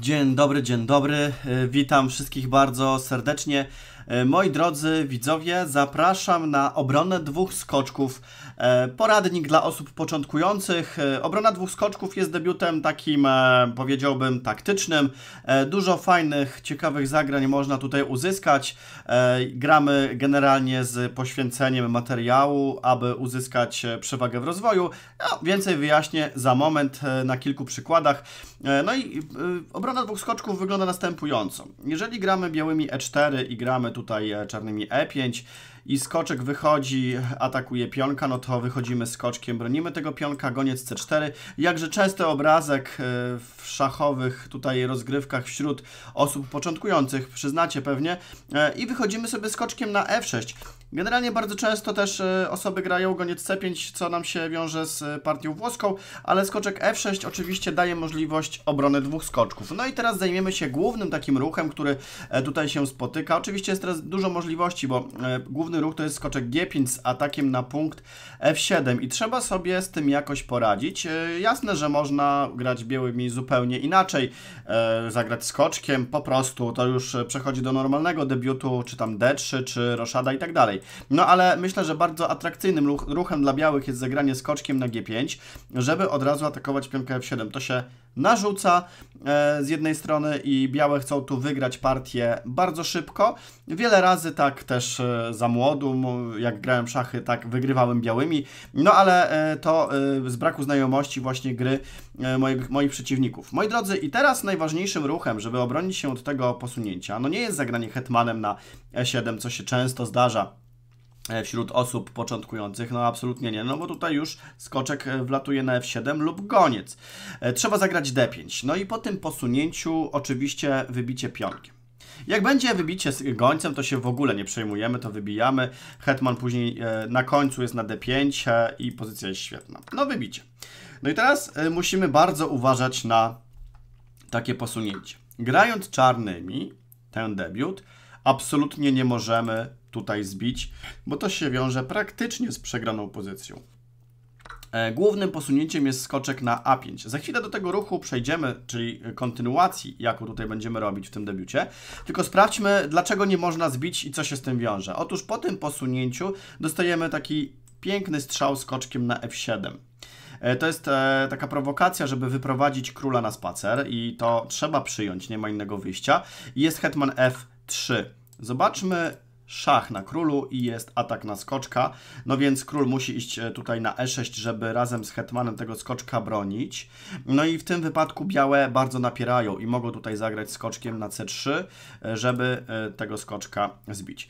Dzień dobry, dzień dobry. E, witam wszystkich bardzo serdecznie. E, moi drodzy widzowie, zapraszam na obronę dwóch skoczków. E, poradnik dla osób początkujących. E, obrona dwóch skoczków jest debiutem takim, powiedziałbym, taktycznym. Dużo fajnych, ciekawych zagrań można tutaj uzyskać. Gramy generalnie z poświęceniem materiału, aby uzyskać przewagę w rozwoju. No, więcej wyjaśnię za moment na kilku przykładach. No i obrona dwóch skoczków wygląda następująco. Jeżeli gramy białymi E4 i gramy tutaj e, czarnymi E5, i skoczek wychodzi, atakuje pionka, no to wychodzimy skoczkiem, bronimy tego pionka, goniec c4. Jakże częsty obrazek e, w szachowych tutaj rozgrywkach wśród osób początkujących, przyznacie pewnie. E, I wychodzimy sobie skoczkiem na f6. Generalnie bardzo często też e, osoby grają goniec c5, co nam się wiąże z partią włoską, ale skoczek f6 oczywiście daje możliwość obrony dwóch skoczków. No i teraz zajmiemy się głównym takim ruchem, który tutaj się spotyka. Oczywiście jest teraz dużo możliwości, bo główny ruch to jest skoczek G5 z atakiem na punkt F7 i trzeba sobie z tym jakoś poradzić. E, jasne, że można grać białymi zupełnie inaczej, e, zagrać skoczkiem, po prostu to już e, przechodzi do normalnego debiutu, czy tam D3, czy roszada i tak dalej. No ale myślę, że bardzo atrakcyjnym ruchem dla białych jest zagranie skoczkiem na G5, żeby od razu atakować piątkę F7. To się narzuca e, z jednej strony i białe chcą tu wygrać partię bardzo szybko. Wiele razy tak też e, za młodu, jak grałem szachy, tak wygrywałem białymi, no ale e, to z braku znajomości właśnie gry moich, moich przeciwników. Moi drodzy, i teraz najważniejszym ruchem, żeby obronić się od tego posunięcia, no nie jest zagranie hetmanem na E7, co się często zdarza E, wśród osób początkujących. No absolutnie nie, no bo tutaj już skoczek e, wlatuje na F7 lub goniec. E, trzeba zagrać D5. No i po tym posunięciu oczywiście wybicie pionkiem. Jak będzie wybicie z gońcem, to się w ogóle nie przejmujemy, to wybijamy. Hetman później na końcu jest na D5 i pozycja jest świetna. No wybicie. No i teraz musimy bardzo uważać na takie posunięcie. Grając czarnymi, ten debiut, absolutnie nie możemy tutaj zbić, bo to się wiąże praktycznie z przegraną pozycją. E, głównym posunięciem jest skoczek na A5. Za chwilę do tego ruchu przejdziemy, czyli kontynuacji, jaką tutaj będziemy robić w tym debiucie. Tylko sprawdźmy, dlaczego nie można zbić i co się z tym wiąże. Otóż po tym posunięciu dostajemy taki piękny strzał skoczkiem na F7. E, to jest e, taka prowokacja, żeby wyprowadzić króla na spacer i to trzeba przyjąć, nie ma innego wyjścia. Jest hetman F3. Zobaczmy, szach na królu i jest atak na skoczka. No więc król musi iść e, tutaj na e6, żeby razem z hetmanem tego skoczka bronić. No i w tym wypadku białe bardzo napierają i mogą tutaj zagrać skoczkiem na c3, e, żeby e, tego skoczka zbić.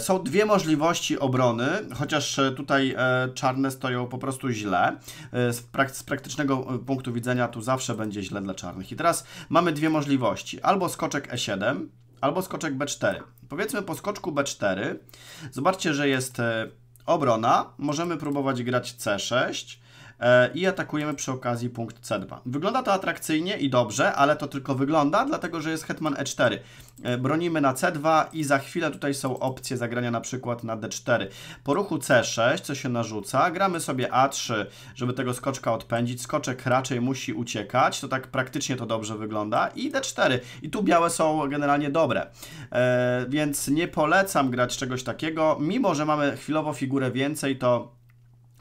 Są dwie możliwości obrony, chociaż tutaj czarne stoją po prostu źle. Z, prak z praktycznego punktu widzenia tu zawsze będzie źle dla czarnych. I teraz mamy dwie możliwości. Albo skoczek e7, albo skoczek B4. Powiedzmy po skoczku B4, zobaczcie, że jest e, obrona, możemy próbować grać C6, E, i atakujemy przy okazji punkt C2. Wygląda to atrakcyjnie i dobrze, ale to tylko wygląda, dlatego że jest hetman E4. E, bronimy na C2 i za chwilę tutaj są opcje zagrania na przykład na D4. Po ruchu C6, co się narzuca, gramy sobie A3, żeby tego skoczka odpędzić. Skoczek raczej musi uciekać, to tak praktycznie to dobrze wygląda. I D4. I tu białe są generalnie dobre. E, więc nie polecam grać czegoś takiego. Mimo, że mamy chwilowo figurę więcej, to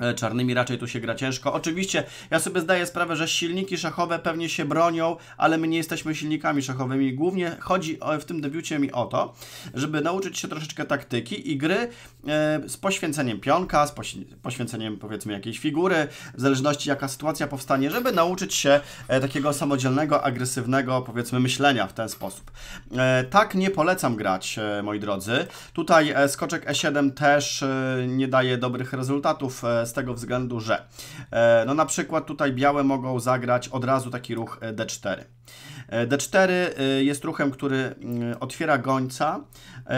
E, czarnymi raczej tu się gra ciężko. Oczywiście ja sobie zdaję sprawę, że silniki szachowe pewnie się bronią, ale my nie jesteśmy silnikami szachowymi. Głównie chodzi o, w tym debiucie mi o to, żeby nauczyć się troszeczkę taktyki i gry e, z poświęceniem pionka, z poświęceniem powiedzmy jakiejś figury, w zależności jaka sytuacja powstanie, żeby nauczyć się e, takiego samodzielnego, agresywnego powiedzmy myślenia w ten sposób. E, tak nie polecam grać, e, moi drodzy. Tutaj e, skoczek E7 też nie daje dobrych rezultatów z tego względu, że e, no na przykład tutaj białe mogą zagrać od razu taki ruch e, d4. D4 y, jest ruchem, który y, otwiera gońca,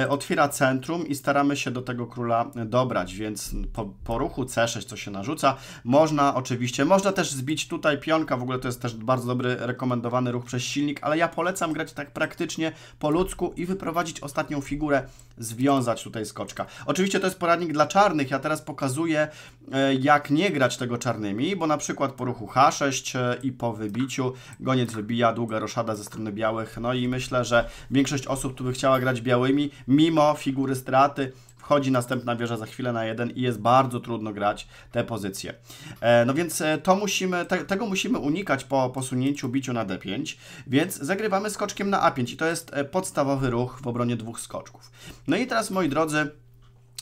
y, otwiera centrum i staramy się do tego króla dobrać, więc po, po ruchu C6, co się narzuca, można oczywiście, można też zbić tutaj pionka, w ogóle to jest też bardzo dobry rekomendowany ruch przez silnik, ale ja polecam grać tak praktycznie po ludzku i wyprowadzić ostatnią figurę, związać tutaj skoczka. Oczywiście to jest poradnik dla czarnych, ja teraz pokazuję jak nie grać tego czarnymi, bo na przykład po ruchu H6 i po wybiciu goniec wybija, długa rosza blokada ze strony białych. No i myślę, że większość osób tu by chciała grać białymi, mimo figury straty wchodzi następna wieża za chwilę na jeden i jest bardzo trudno grać te pozycje. E, no więc e, to musimy, te, tego musimy unikać po posunięciu biciu na d5, więc zagrywamy skoczkiem na a5 i to jest e, podstawowy ruch w obronie dwóch skoczków. No i teraz moi drodzy,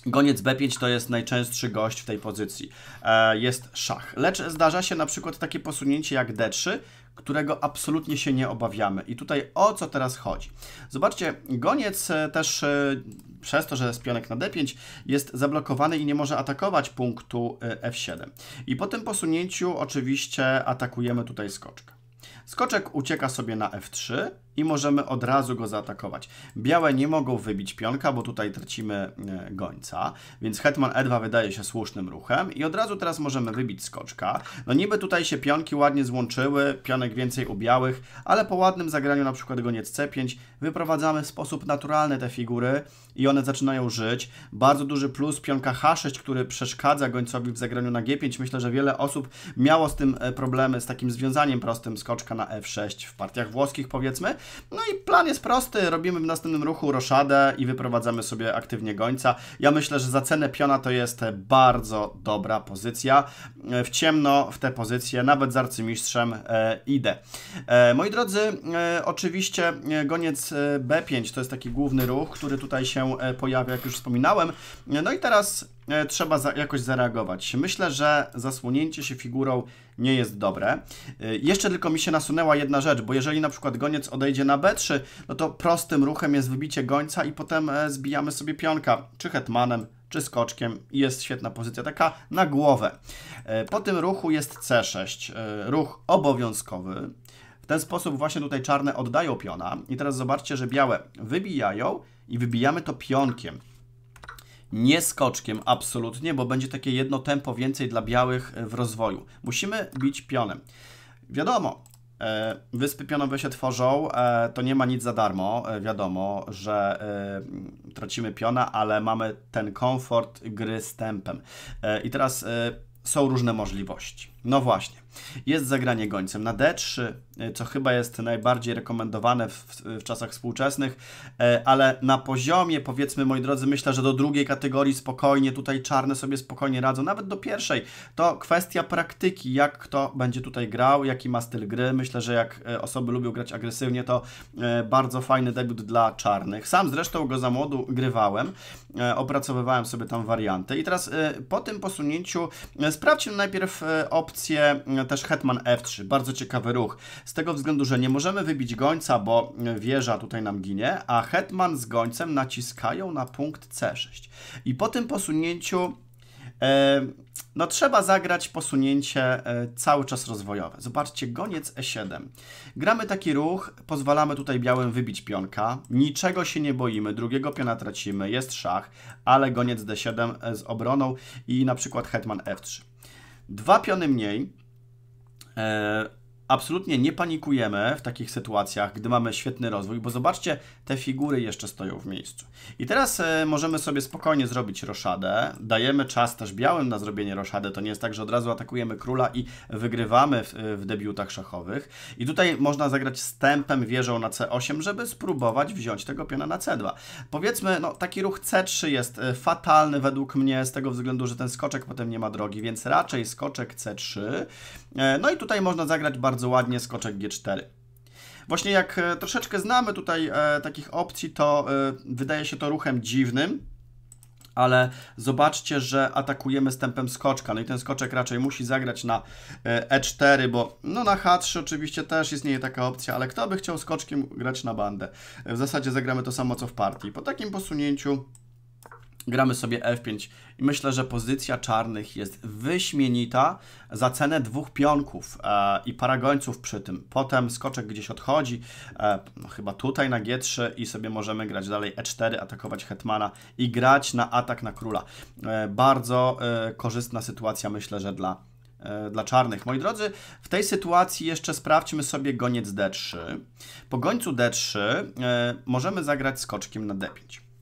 Goniec B5 to jest najczęstszy gość w tej pozycji. E, jest szach. Lecz zdarza się na przykład takie posunięcie jak D3, którego absolutnie się nie obawiamy. I tutaj o co teraz chodzi? Zobaczcie, goniec e, też e, przez to, że jest pionek na D5, jest zablokowany i nie może atakować punktu F7. I po tym posunięciu oczywiście atakujemy tutaj skoczka. Skoczek ucieka sobie na F3, i możemy od razu go zaatakować. Białe nie mogą wybić pionka, bo tutaj tracimy e, gońca, więc hetman e wydaje się słusznym ruchem i od razu teraz możemy wybić skoczka. No niby tutaj się pionki ładnie złączyły, pionek więcej u białych, ale po ładnym zagraniu na przykład goniec c5 wyprowadzamy w sposób naturalny te figury i one zaczynają żyć. Bardzo duży plus pionka h6, który przeszkadza gońcowi w zagraniu na g5. Myślę, że wiele osób miało z tym e, problemy, z takim związaniem prostym skoczka na f6 w partiach włoskich powiedzmy, no i plan jest prosty, robimy w następnym ruchu roszadę i wyprowadzamy sobie aktywnie gońca. Ja myślę, że za cenę piona to jest bardzo dobra pozycja. E, w ciemno w tę pozycję, nawet z arcymistrzem e, idę. E, moi drodzy, e, oczywiście e, goniec e, B5 to jest taki główny ruch, który tutaj się pojawia, jak już wspominałem. No i teraz E, trzeba za, jakoś zareagować. Myślę, że zasłonięcie się figurą nie jest dobre. E, jeszcze tylko mi się nasunęła jedna rzecz, bo jeżeli na przykład goniec odejdzie na B3, no to prostym ruchem jest wybicie gońca i potem e, zbijamy sobie pionka, czy hetmanem, czy skoczkiem. Jest świetna pozycja, taka na głowę. Po tym ruchu jest C6, ruch obowiązkowy. W ten sposób właśnie tutaj czarne oddają piona i teraz zobaczcie, że białe wybijają i wybijamy to pionkiem nie skoczkiem absolutnie, bo będzie takie jedno tempo więcej dla białych e, w rozwoju. Musimy bić pionem. Wiadomo, e, Wyspy pionowe się tworzą, e, to nie ma nic za darmo. Wiadomo, że tracimy piona, ale mamy ten komfort gry z tempem. I teraz są różne możliwości. No właśnie. Jest zagranie gońcem na D3, e, co chyba jest najbardziej rekomendowane w, w, czasach współczesnych, e, ale na poziomie, powiedzmy, moi drodzy, myślę, że do drugiej kategorii spokojnie, tutaj czarne sobie spokojnie radzą, nawet do pierwszej. To kwestia praktyki, jak kto będzie tutaj grał, jaki ma styl gry. Myślę, że jak e, osoby lubią grać agresywnie, to bardzo fajny debiut dla czarnych. Sam zresztą go za młodu grywałem, opracowywałem sobie tam warianty. I teraz po tym posunięciu sprawdźmy najpierw opcję opcję e, też hetman f3, bardzo ciekawy ruch, z tego względu, że nie możemy wybić gońca, bo e, wieża tutaj nam ginie, a hetman z gońcem naciskają na punkt c6. I po tym posunięciu e, no trzeba zagrać posunięcie cały czas rozwojowe. Zobaczcie, goniec E7. Gramy taki ruch, pozwalamy tutaj białym wybić pionka, niczego się nie boimy, drugiego piona tracimy, jest szach, ale goniec D7 z obroną i na przykład hetman F3 dwa piony mniej. E, absolutnie nie panikujemy w takich sytuacjach, gdy mamy świetny rozwój, bo zobaczcie, te figury jeszcze stoją w miejscu. I teraz e, możemy sobie spokojnie zrobić roszadę. Dajemy czas też białym na zrobienie roszady. To nie jest tak, że od razu atakujemy króla i wygrywamy w, e, w debiutach szachowych. I tutaj można zagrać stępem wieżą na C8, żeby spróbować wziąć tego piona na C2. Powiedzmy, no taki ruch C3 jest e, fatalny według mnie z tego względu, że ten skoczek potem nie ma drogi, więc raczej skoczek C3. No i tutaj można zagrać bardzo bardzo ładnie skoczek G4. Właśnie jak e, troszeczkę znamy tutaj e, takich opcji, to e, wydaje się to ruchem dziwnym, ale zobaczcie, że atakujemy stępem skoczka. No i ten skoczek raczej musi zagrać na E4, bo no na H3 oczywiście też istnieje taka opcja, ale kto by chciał skoczkiem grać na bandę? W zasadzie zagramy to samo co w partii. Po takim posunięciu Gramy sobie F5 i myślę, że pozycja czarnych jest wyśmienita za cenę dwóch pionków e, i paragońców przy tym. Potem skoczek gdzieś odchodzi, e, no chyba tutaj na G3 i sobie możemy grać dalej E4, atakować hetmana i grać na atak na króla. E, bardzo e, korzystna sytuacja myślę, że dla, e, dla czarnych. Moi drodzy, w tej sytuacji jeszcze sprawdźmy sobie goniec D3. Po gońcu D3 e, możemy zagrać skoczkiem na D5.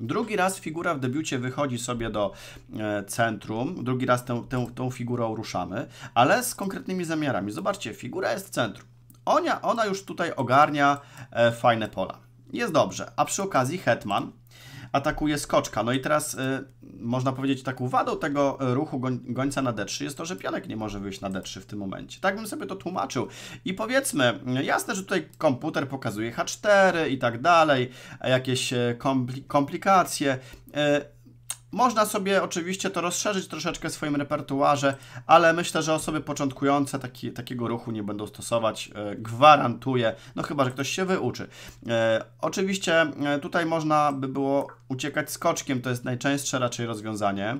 Drugi raz figura w debiucie wychodzi sobie do e, centrum, drugi raz tę, tę, tą figurą ruszamy, ale z konkretnymi zamiarami. Zobaczcie, figura jest w centrum. Ona, ona już tutaj ogarnia e, fajne pola. Jest dobrze, a przy okazji Hetman atakuje skoczka. No i teraz y, można powiedzieć taką wadą tego y, ruchu gońca na D3 jest to, że pionek nie może wyjść na D3 w tym momencie. Tak bym sobie to tłumaczył. I powiedzmy, y, jasne, że tutaj komputer pokazuje H4 i tak dalej, jakieś y, kompli komplikacje, y, można sobie oczywiście to rozszerzyć troszeczkę w swoim repertuarze, ale myślę, że osoby początkujące taki, takiego ruchu nie będą stosować, e, gwarantuję, no chyba, że ktoś się wyuczy. E, oczywiście e, tutaj można by było uciekać skoczkiem, to jest najczęstsze raczej rozwiązanie.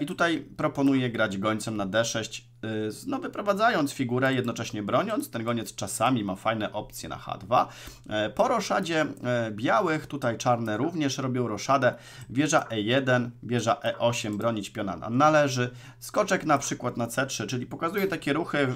I tutaj proponuję grać gońcem na D6 Y, no, wyprowadzając figurę, jednocześnie broniąc. Ten goniec czasami ma fajne opcje na H2. E, po roszadzie e, białych, tutaj czarne również robią roszadę. Wieża E1, wieża E8, bronić piona należy. Skoczek na przykład na C3, czyli pokazuje takie ruchy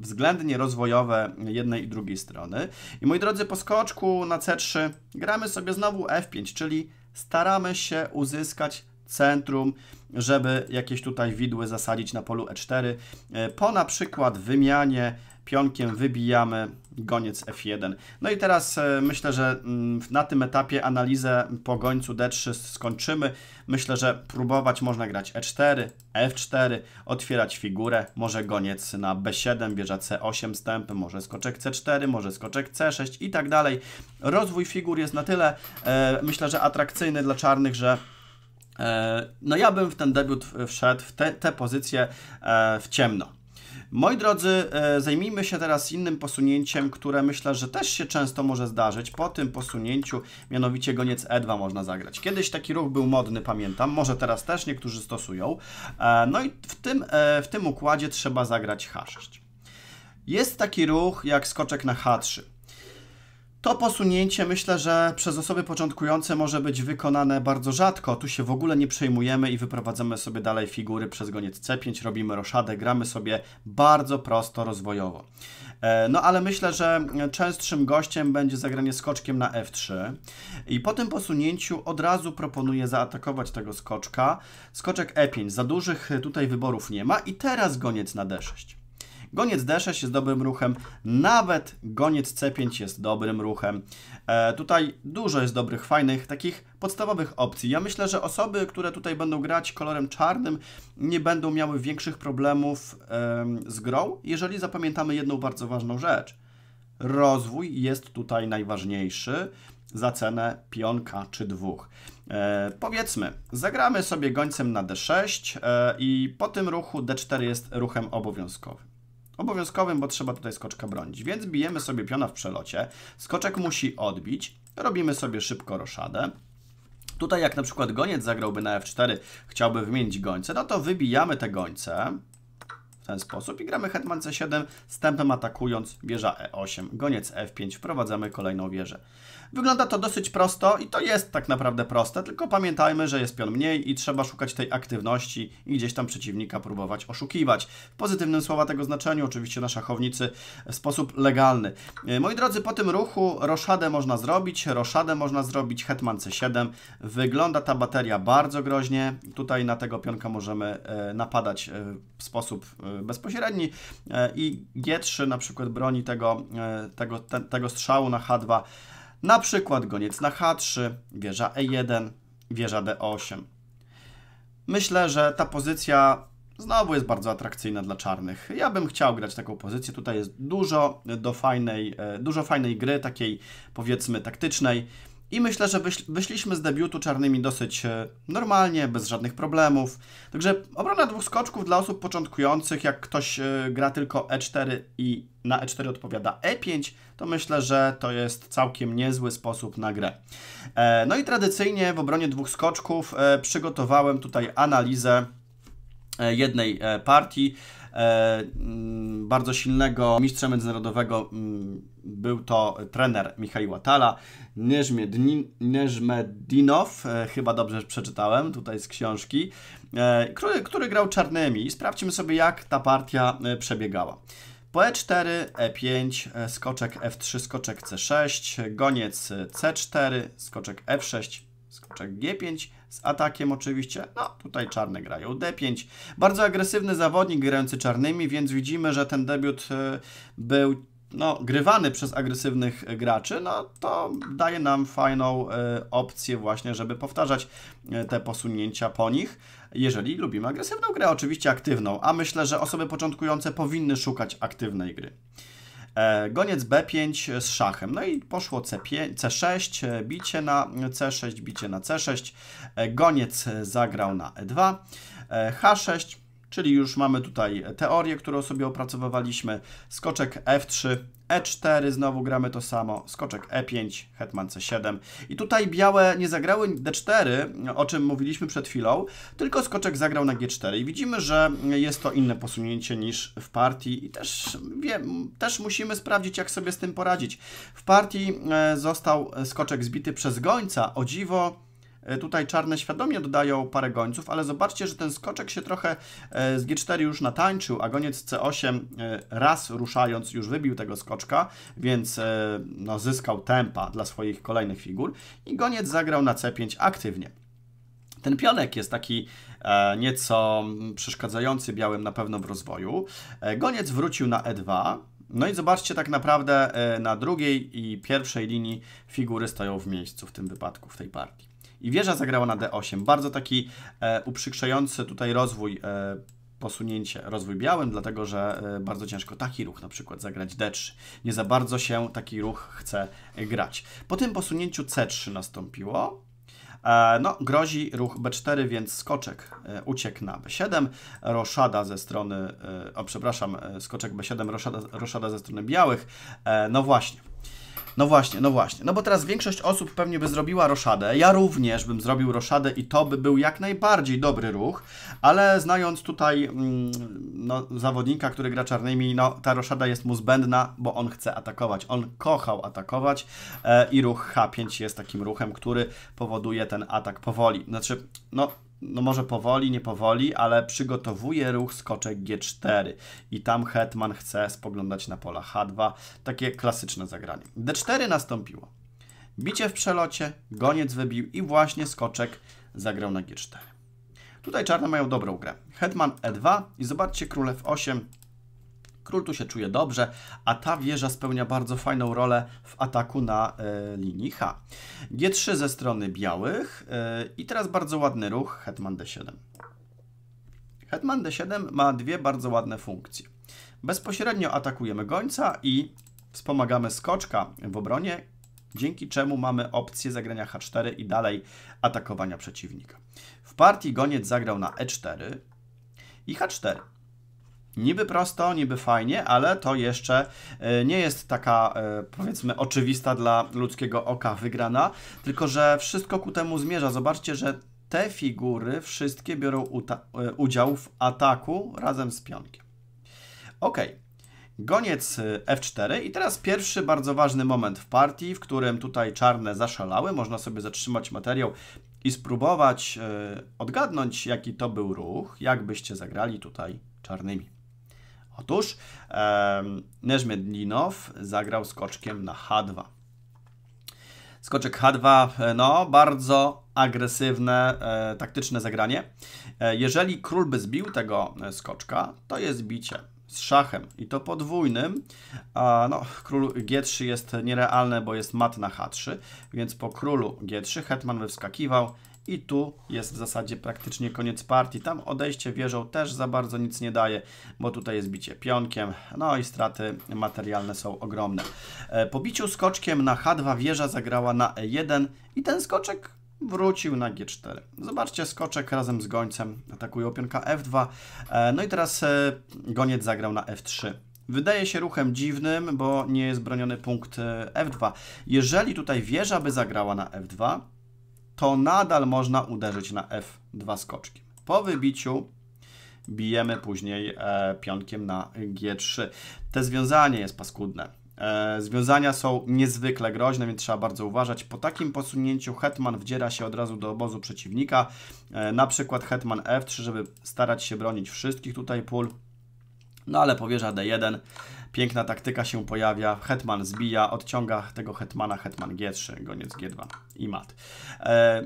względnie rozwojowe jednej i drugiej strony. I moi drodzy, po skoczku na C3 gramy sobie znowu F5, czyli staramy się uzyskać centrum, żeby jakieś tutaj widły zasadzić na polu E4. E, po na przykład wymianie pionkiem wybijamy goniec F1. No i teraz e, myślę, że mm, na tym etapie analizę po gońcu D3 skończymy. Myślę, że próbować można grać E4, F4, otwierać figurę, może goniec na B7, bierze C8 stępy, może skoczek C4, może skoczek C6 i tak dalej. Rozwój figur jest na tyle, e, myślę, że atrakcyjny dla czarnych, że E, no ja bym w ten debiut wszedł, w te, te pozycje e, w ciemno. Moi drodzy, e, zajmijmy się teraz innym posunięciem, które myślę, że też się często może zdarzyć po tym posunięciu, mianowicie goniec E2 można zagrać. Kiedyś taki ruch był modny, pamiętam, może teraz też niektórzy stosują. No i w tym, w tym układzie trzeba zagrać H6. Jest taki ruch jak skoczek na H3. To posunięcie myślę, że przez osoby początkujące może być wykonane bardzo rzadko. Tu się w ogóle nie przejmujemy i wyprowadzamy sobie dalej figury przez goniec C5, robimy roszadę, gramy sobie bardzo prosto, rozwojowo. E, no ale myślę, że częstszym gościem będzie zagranie skoczkiem na F3 i po tym posunięciu od razu proponuję zaatakować tego skoczka. Skoczek E5, za dużych tutaj wyborów nie ma i teraz goniec na D6. Goniec D6 jest dobrym ruchem, nawet goniec C5 jest dobrym ruchem. E, tutaj dużo jest dobrych, fajnych, takich podstawowych opcji. Ja myślę, że osoby, które tutaj będą grać kolorem czarnym, nie będą miały większych problemów e, z grą, jeżeli zapamiętamy jedną bardzo ważną rzecz. Rozwój jest tutaj najważniejszy za cenę pionka czy dwóch. E, powiedzmy, zagramy sobie gońcem na D6 e, i po tym ruchu D4 jest ruchem obowiązkowym. Obowiązkowym, bo trzeba tutaj skoczka bronić. Więc bijemy sobie piona w przelocie. Skoczek musi odbić. Robimy sobie szybko roszadę. Tutaj jak na przykład goniec zagrałby na f4, chciałby wymienić gońce, no to wybijamy te gońce w ten sposób i gramy hetman c7, stępem atakując wieża e8, goniec f5, wprowadzamy kolejną wieżę. Wygląda to dosyć prosto i to jest tak naprawdę proste, tylko pamiętajmy, że jest pion mniej i trzeba szukać tej aktywności i gdzieś tam przeciwnika próbować oszukiwać. W pozytywnym słowa tego znaczeniu, oczywiście na szachownicy w sposób legalny. E, moi drodzy, po tym ruchu roszadę można zrobić, roszadę można zrobić, hetman c7. Wygląda ta bateria bardzo groźnie. Tutaj na tego pionka możemy e, napadać e, w sposób bezpośredni e, i G3 na przykład broni tego, e, tego, te, tego strzału na H2, na przykład goniec na H3, wieża E1, wieża D8. Myślę, że ta pozycja znowu jest bardzo atrakcyjna dla czarnych. Ja bym chciał grać taką pozycję. Tutaj jest dużo do fajnej, e, dużo fajnej gry, takiej powiedzmy taktycznej. I myślę, że wyszliśmy z debiutu czarnymi dosyć e, normalnie, bez żadnych problemów. Także obrona dwóch skoczków dla osób początkujących, jak ktoś e, gra tylko E4 i na E4 odpowiada E5, to myślę, że to jest całkiem niezły sposób na grę. E, no i tradycyjnie w obronie dwóch skoczków przygotowałem tutaj analizę jednej partii bardzo silnego mistrza międzynarodowego mm, był to trener Michał Tala, Neżmedinow, e, chyba dobrze przeczytałem tutaj z książki, e, który, który grał czarnymi i sprawdźmy sobie jak ta partia e, przebiegała. Po e4, e5, skoczek f3, skoczek c6, goniec c4, skoczek f6, skoczek G5 z atakiem oczywiście. No, tutaj czarne grają D5. Bardzo agresywny zawodnik grający czarnymi, więc widzimy, że ten debiut e, był no, grywany przez agresywnych graczy, no to daje nam fajną e, opcję właśnie, żeby powtarzać e, te posunięcia po nich, jeżeli lubimy agresywną grę, oczywiście aktywną, a myślę, że osoby początkujące powinny szukać aktywnej gry. E, goniec B5 z szachem. No i poszło C5, C6, e, bicie na C6, bicie na C6. E, goniec zagrał na E2, H6 czyli już mamy tutaj teorię, którą sobie opracowywaliśmy, skoczek F3, E4, znowu gramy to samo, skoczek E5, hetman C7 i tutaj białe nie zagrały D4, o czym mówiliśmy przed chwilą, tylko skoczek zagrał na G4 i widzimy, że jest to inne posunięcie niż w partii i też, wiem, też musimy sprawdzić, jak sobie z tym poradzić. W partii e, został skoczek zbity przez gońca, o dziwo, E, tutaj czarne świadomie dodają parę gońców, ale zobaczcie, że ten skoczek się trochę e, z G4 już natańczył, a goniec C8 e, raz ruszając już wybił tego skoczka, więc no, zyskał tempa dla swoich kolejnych figur i goniec zagrał na C5 aktywnie. Ten pionek jest taki nieco przeszkadzający białym na pewno w rozwoju. goniec wrócił na E2, no i zobaczcie, tak naprawdę na drugiej i pierwszej linii figury stoją w miejscu w tym wypadku, w tej partii i wieża zagrała na D8. Bardzo taki e, uprzykrzający tutaj rozwój e, posunięcie, rozwój białym, dlatego że e, bardzo ciężko taki ruch na przykład zagrać D3. Nie za bardzo się taki ruch chce grać. Po tym posunięciu C3 nastąpiło. E, no, grozi ruch B4, więc skoczek e, uciekł na B7, roszada ze strony, o przepraszam, skoczek B7, roszada, roszada ze strony białych. No właśnie, no właśnie, no właśnie. No bo teraz większość osób pewnie by zrobiła roszadę. Ja również bym zrobił roszadę i to by był jak najbardziej dobry ruch, ale znając tutaj mm, no, zawodnika, który gra czarnymi, no ta roszada jest mu zbędna, bo on chce atakować. On kochał atakować e, i ruch H5 jest takim ruchem, który powoduje ten atak powoli. Znaczy, no no może powoli, nie powoli, ale przygotowuje ruch skoczek G4 i tam hetman chce spoglądać na pola H2. Takie klasyczne zagranie. D4 nastąpiło. Bicie w przelocie, goniec wybił i właśnie skoczek zagrał na G4. Tutaj czarne mają dobrą grę. Hetman E2 i zobaczcie król F8, Król tu się czuje dobrze, a ta wieża spełnia bardzo fajną rolę w ataku na e, linii H. G3 ze strony białych e, i teraz bardzo ładny ruch hetman D7. Hetman D7 ma dwie bardzo ładne funkcje. Bezpośrednio atakujemy gońca i wspomagamy skoczka w obronie, dzięki czemu mamy opcję zagrania H4 i dalej atakowania przeciwnika. W partii goniec zagrał na E4 i H4. Niby prosto, niby fajnie, ale to jeszcze e, nie jest taka, e, powiedzmy, oczywista dla ludzkiego oka wygrana, tylko że wszystko ku temu zmierza. Zobaczcie, że te figury wszystkie biorą e, udział w ataku razem z pionkiem. Ok, goniec F4 i teraz pierwszy bardzo ważny moment w partii, w którym tutaj czarne zaszalały. Można sobie zatrzymać materiał i spróbować odgadnąć, jaki to był ruch, jakbyście zagrali tutaj czarnymi. Otóż e, Neżmedlinow zagrał skoczkiem na H2. Skoczek H2, no bardzo agresywne, e, taktyczne zagranie. E, jeżeli król by zbił tego skoczka, e, to jest bicie z szachem i to podwójnym. A, no, król G3 jest nierealne, bo jest mat na H3, więc po królu G3 hetman wyskakiwał i tu jest w zasadzie praktycznie koniec partii. Tam odejście wieżą też za bardzo nic nie daje, bo tutaj jest bicie pionkiem, no i straty materialne są ogromne. E, po biciu skoczkiem na H2 wieża zagrała na E1 i ten skoczek wrócił na G4. Zobaczcie, skoczek razem z gońcem atakuje opionka F2. E, no i teraz e, goniec zagrał na F3. Wydaje się ruchem dziwnym, bo nie jest broniony punkt F2. Jeżeli tutaj wieża by zagrała na F2, to nadal można uderzyć na F2 skoczkiem. Po wybiciu bijemy później e, pionkiem na G3. Te związanie jest paskudne. E, związania są niezwykle groźne, więc trzeba bardzo uważać. Po takim posunięciu hetman wdziera się od razu do obozu przeciwnika, e, na przykład hetman F3, żeby starać się bronić wszystkich tutaj pól, no ale powierza D1. Piękna taktyka się pojawia, hetman zbija, odciąga tego hetmana, hetman g3, goniec g2 i mat. E,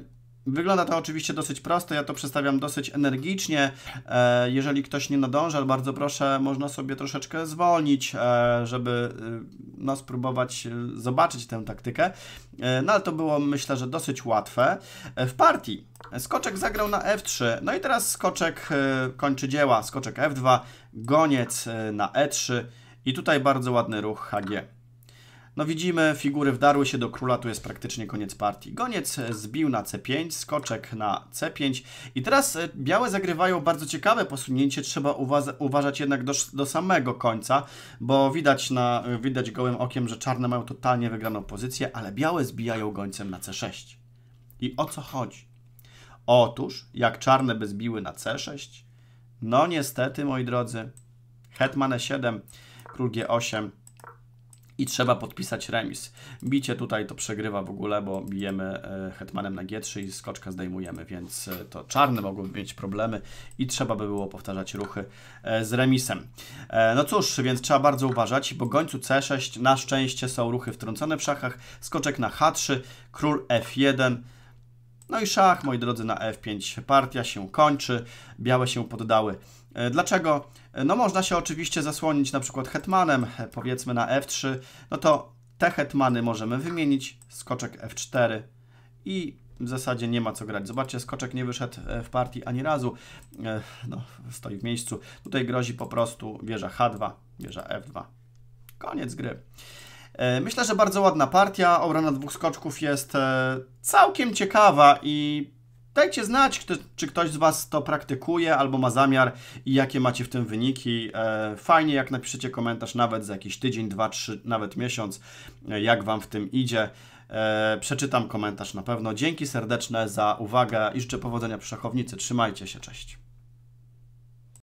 wygląda to oczywiście dosyć prosto, ja to przedstawiam dosyć energicznie. E, jeżeli ktoś nie nadąża, bardzo proszę, można sobie troszeczkę zwolnić, e, żeby y, no, spróbować y, zobaczyć tę taktykę. No ale to było myślę, że dosyć łatwe. W partii skoczek zagrał na f3, no i teraz skoczek y, kończy dzieła, skoczek f2, goniec na e3, i tutaj bardzo ładny ruch HG. No widzimy, figury wdarły się do króla, tu jest praktycznie koniec partii. Goniec zbił na c5, skoczek na c5 i teraz e, białe zagrywają bardzo ciekawe posunięcie, trzeba uważać jednak do, do, samego końca, bo widać, na, e, widać gołym okiem, że czarne mają totalnie wygraną pozycję, ale białe zbijają gońcem na c6. I o co chodzi? Otóż, jak czarne by zbiły na c6, no niestety, moi drodzy, hetman e7 król G8 i trzeba podpisać remis. Bicie tutaj to przegrywa w ogóle, bo bijemy e, hetmanem na G3 i skoczka zdejmujemy, więc e, to czarne mogłyby mieć problemy i trzeba by było powtarzać ruchy e, z remisem. No cóż, więc trzeba bardzo uważać, bo gońcu C6 na szczęście są ruchy wtrącone w szachach, skoczek na H3, król F1, no i szach, moi drodzy, na F5 partia się kończy, białe się poddały E, dlaczego? E, no można się oczywiście zasłonić na przykład hetmanem, e, powiedzmy na f3, no to te hetmany możemy wymienić, skoczek f4 i w zasadzie nie ma co grać. Zobaczcie, skoczek nie wyszedł w partii ani razu, no, stoi w miejscu. Tutaj grozi po prostu wieża h2, wieża f2. Koniec gry. Myślę, że bardzo ładna partia. Obrona dwóch skoczków jest całkiem ciekawa i Dajcie znać, kto, czy ktoś z Was to praktykuje albo ma zamiar i jakie macie w tym wyniki. E, fajnie, jak napiszecie komentarz nawet za jakiś tydzień, dwa, trzy, nawet miesiąc, e, jak Wam w tym idzie. E, przeczytam komentarz na pewno. Dzięki serdeczne za uwagę i życzę powodzenia przy szachownicy. Trzymajcie się, cześć.